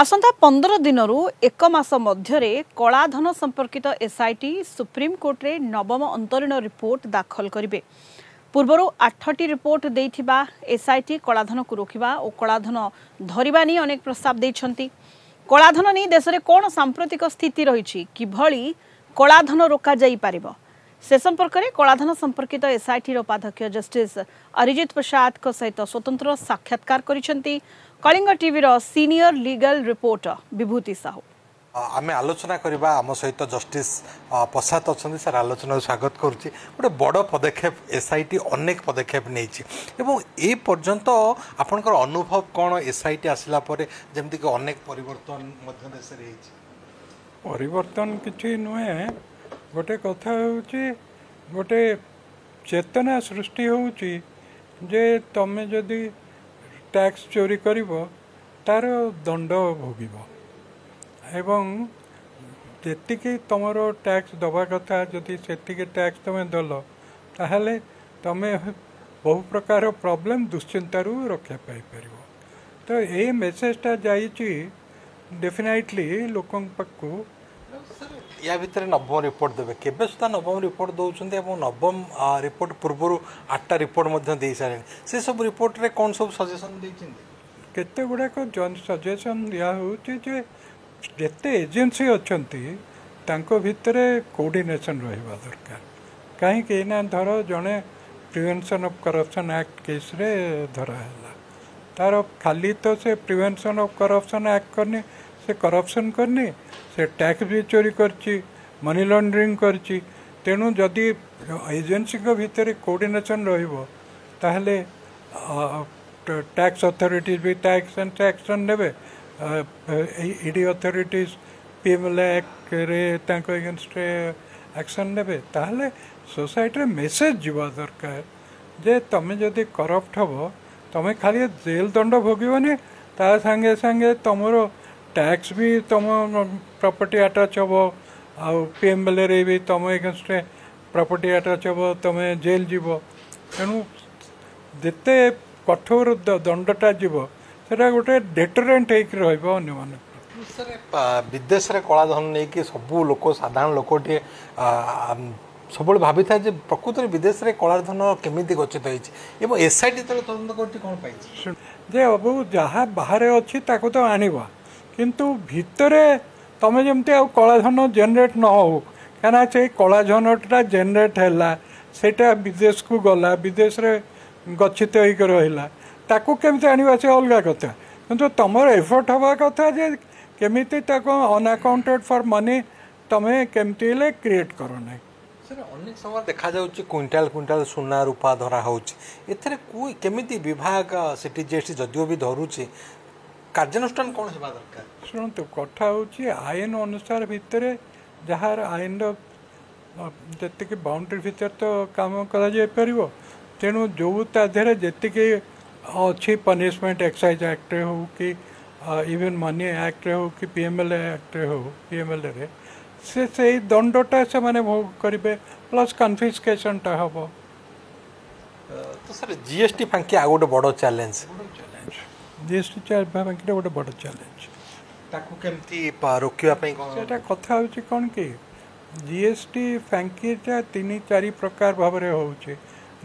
ଆସନ୍ତା ପନ୍ଦର ଦିନରୁ ଏକ ମାସ ମଧ୍ୟରେ କଳାଧନ ସମ୍ପର୍କିତ ଏସ୍ଆଇଟି ସୁପ୍ରିମକୋର୍ଟରେ ନବମ ଅନ୍ତରୀଣ ରିପୋର୍ଟ ଦାଖଲ କରିବେ ପୂର୍ବରୁ ଆଠଟି ରିପୋର୍ଟ ଦେଇଥିବା ଏସ୍ଆଇଟି କଳାଧନକୁ ରୋକିବା ଓ କଳାଧନ ଧରିବା ନେଇ ଅନେକ ପ୍ରସ୍ତାବ ଦେଇଛନ୍ତି କଳାଧନ ନେଇ ଦେଶରେ କ'ଣ ସାମ୍ପ୍ରତିକ ସ୍ଥିତି ରହିଛି କିଭଳି କଳାଧନ ରୋକାଯାଇପାରିବ ସେ ସମ୍ପର୍କରେ କଳାଧନ ସମ୍ପର୍କିତ ଏସ୍ଆଇଟିର ଉପାଧ୍ୟକ୍ଷ ଜଷ୍ଟିସ୍ ଅରିଜିତ ପ୍ରସାଦଙ୍କ ସହିତ ସ୍ୱତନ୍ତ୍ର ସାକ୍ଷାତକାର କରିଛନ୍ତି কলিঙ্গ টিভির senior legal reporter Bibhuti Sahu ଆମେ ଆଲୋଚନା କରିବା ଆମ ସହିତ ଜଷ୍ଟିସ୍ ପ୍ରସାଦ ଅଛନ୍ତି ସାର୍ ଆଲୋଚନାକୁ ସ୍ୱାଗତ କରୁଛି ଗୋଟେ ବଡ଼ ପଦକ୍ଷେପ ଏସ୍ଆଇଟି ଅନେକ ପଦକ୍ଷେପ ନେଇଛି ଏବଂ ଏ ପର୍ଯ୍ୟନ୍ତ ଆପଣଙ୍କର ଅନୁଭବ କ'ଣ ଏସ୍ଆଇଟି ଆସିଲା ପରେ ଯେମିତିକି ଅନେକ ପରିବର୍ତ୍ତନ ମଧ୍ୟ ଦେଶରେ ହେଇଛି ପରିବର୍ତ୍ତନ କିଛି ନୁହେଁ ଗୋଟେ କଥା ହେଉଛି ଗୋଟେ ଚେତନା ସୃଷ୍ଟି ହେଉଛି ଯେ ତମେ ଯଦି ଟ୍ୟାକ୍ସ ଚୋରି କରିବ ତାର ଦଣ୍ଡ ଭୋଗିବ ଏବଂ ଯେତିକି ତୁମର ଟ୍ୟାକ୍ସ ଦେବା କଥା ଯଦି ସେତିକି ଟ୍ୟାକ୍ସ ତୁମେ ଦେଲ ତାହେଲେ ତୁମେ ବହୁ ପ୍ରକାର ପ୍ରୋବ୍ଲେମ୍ ଦୁଶ୍ଚିନ୍ତାରୁ ରକ୍ଷା ପାଇପାରିବ ତ ଏଇ ମେସେଜ୍ଟା ଯାଇଛି ଡେଫିନାଇଟଲି ଲୋକଙ୍କ ପାଖକୁ या भितर नवम रिपोर्ट देवे के नवम रिपोर्ट दौंस नवम रिपोर्ट पूर्व आठटा रिपोर्ट दे सारे से सब रिपोर्ट में कौन सब सजेसन देते गुड़ाक सजेसन दिहे जिते एजेन्सी अच्छा भितर कोअर्डनेसन रहा दरकार कहीं धर जड़े prevention of corruption act case धरा है तार खाली तो से प्रिवेनसन अफ करपसन आक्ट करनी से करपसन करनी से टैक्स भी चोरी कर मनी लॉन्ड्रिंग कर तेणु जदि एजेन्सी भितर कोअर्डनेसन टैक्स अथॉरिटीज भी टैक्स एंड एक्शन ने ED authorities PMLA act against action ने सोसाइटी मेसेज जवा दरकार जे तुम्हें जदि करप्ट हम तुम्हें खाली जेल दंड भोगे तांगे सांगे तुम्हारा ଟ୍ୟାକ୍ସ ବି ତୁମ ପ୍ରପର୍ଟି ଆଟାଚ୍ ହେବ ଆଉ ପି ଏମ୍ ଏଲ୍ ଏରେ ବି ତୁମ ଏଗେନ୍ଷ୍ଟରେ ପ୍ରପର୍ଟି ଆଟାଚ୍ ହେବ ତୁମେ ଜେଲ୍ ଯିବ ତେଣୁ ଯେତେ କଠୋର ଦଣ୍ଡଟା ଯିବ ସେଇଟା ଗୋଟେ ଡେଟରେଣ୍ଟ ହେଇକି ରହିବ ଅନ୍ୟମାନଙ୍କୁ ବିଦେଶରେ କଳାଧନ ନେଇକି ସବୁ ଲୋକ ସାଧାରଣ ଲୋକଟିଏ ସବୁବେଳେ ଭାବିଥାଏ ଯେ ପ୍ରକୃତରେ ବିଦେଶରେ କଳାଧନ କେମିତି ଗଚିତ ହେଇଛି ଏବଂ ଏସ୍ଆଇଟି ତଳେ ତଦନ୍ତ କରୁଛି କ'ଣ ପାଇଛି ଯେ ଅବୁ ଯାହା ବାହାରେ ଅଛି ତାକୁ ତ ଆଣିବା কিন্তু ভিতরে তুমি যেমতি আউ কলাধন জেনারেট ন হও কেন সেই কলাধনটা জেনারেট হেলা সেটা বিদেশ কু গলা বিদেশে গচ্ছিত হইকি রহলা তাকে কমিটি আনবা সে অলগা কথা কিন্তু তোমার এফর্ট হওয়া কথা যে কমিটি তাকে অনআকাউন্টেড ফর মনি তুমি কমিটি হলে ক্রিয়েট কর না অনেক সময় দেখা যাচ্ছে কুইন্টাল কুইন্টাল সোনা রূপা ধরা হচ্ছে এতে কেমিতি বিভাগ সিটি জিএসটি যদিও বি ধরুছে कार्यानुष्ठान कौन होगा शुणु कथा आईन अनुसार भितर जार आईन रेक बाउंड्री भर तो कम कर तेणु जो तेरे जीक अच्छी पनीशमेंट एक्साइज आक्ट हो कि इवेन मनी आक्ट हो कि पीएमएलए आक्ट हो पीएमएलए से से दंडटा से माने भोग करेंगे प्लस कनफ्यूजकेशन टा हम तो सर जीएसटी फांकी आ गोटे बड़ चैलेंज। ଦେଶରେ ଚାପା ବାକିଟା ଗୋଟେ ବଡ଼ ଚ୍ୟାଲେଞ୍ଜ ତାକୁ କେମିତି ରୋକିବା ପାଇଁ ସେଟା କଥା ହେଉଛି କ'ଣ କି ଜି ଏସ୍ ଟି ଫ୍ୟାଙ୍କିଟା ତିନି ଚାରି ପ୍ରକାର ଭାବରେ ହେଉଛି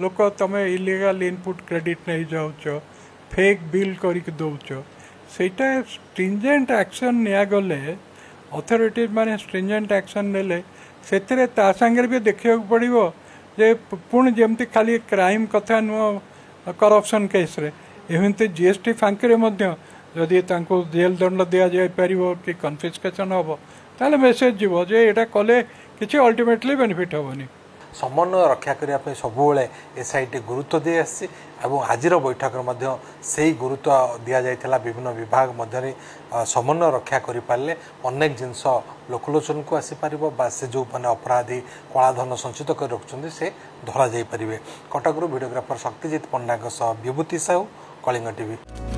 ଲୋକ ତୁମେ ଇଲିଗାଲ୍ ଇନପୁଟ୍ କ୍ରେଡ଼ିଟ୍ ନେଇଯାଉଛ ଫେକ୍ ବିଲ୍ କରିକି ଦେଉଛ ସେଇଟା ଷ୍ଟ୍ରିଞ୍ଜେଣ୍ଟ ଆକ୍ସନ୍ ନିଆଗଲେ ଅଥରିଟିଜ୍ ମାନେ ଷ୍ଟ୍ରିଞ୍ଜେଣ୍ଟ ଆକ୍ସନ୍ ନେଲେ ସେଥିରେ ତା ସାଙ୍ଗରେ ବି ଦେଖିବାକୁ ପଡ଼ିବ ଯେ ପୁଣି ଯେମିତି ଖାଲି କ୍ରାଇମ୍ କଥା ନୁହଁ କରପ୍ସନ୍ କେସ୍ରେ ଏମିତି ଜି ଏସ୍ ଟି ଫାଙ୍କିରେ ମଧ୍ୟ ଯଦି ତାଙ୍କୁ ଜେଲ୍ ଦଣ୍ଡ ଦିଆଯାଇପାରିବ କି କନଫ୍ୟୁଜକେସନ୍ ହେବ ତାହେଲେ ମେସେଜ୍ ଯିବ ଯେ ଏଇଟା କଲେ କିଛି ଅଲଟିମେଟଲି ବେନିଫିଟ୍ ହେବନି ସମନ୍ୱୟ ରକ୍ଷା କରିବା ପାଇଁ ସବୁବେଳେ ଏସ୍ ଆଇ ଟି ଗୁରୁତ୍ୱ ଦେଇଆସିଛି ଏବଂ ଆଜିର ବୈଠକରେ ମଧ୍ୟ ସେହି ଗୁରୁତ୍ୱ ଦିଆଯାଇଥିଲା ବିଭିନ୍ନ ବିଭାଗ ମଧ୍ୟରେ ସମନ୍ୱୟ ରକ୍ଷା କରିପାରିଲେ ଅନେକ ଜିନିଷ ଲୋକଲୋଚନକୁ ଆସିପାରିବ ବା ସେ ଯେଉଁମାନେ ଅପରାଧୀ କଳାଧନ ସଞ୍ଚିତ କରି ରଖୁଛନ୍ତି ସେ ଧରାଯାଇପାରିବେ କଟକରୁ ଭିଡ଼ିଓଗ୍ରାଫର ଶକ୍ତିଜିତ ପଣ୍ଡାଙ୍କ ସହ ବିଭୂତି ସାହୁ କଳିଙ୍ଗ ଟିଭି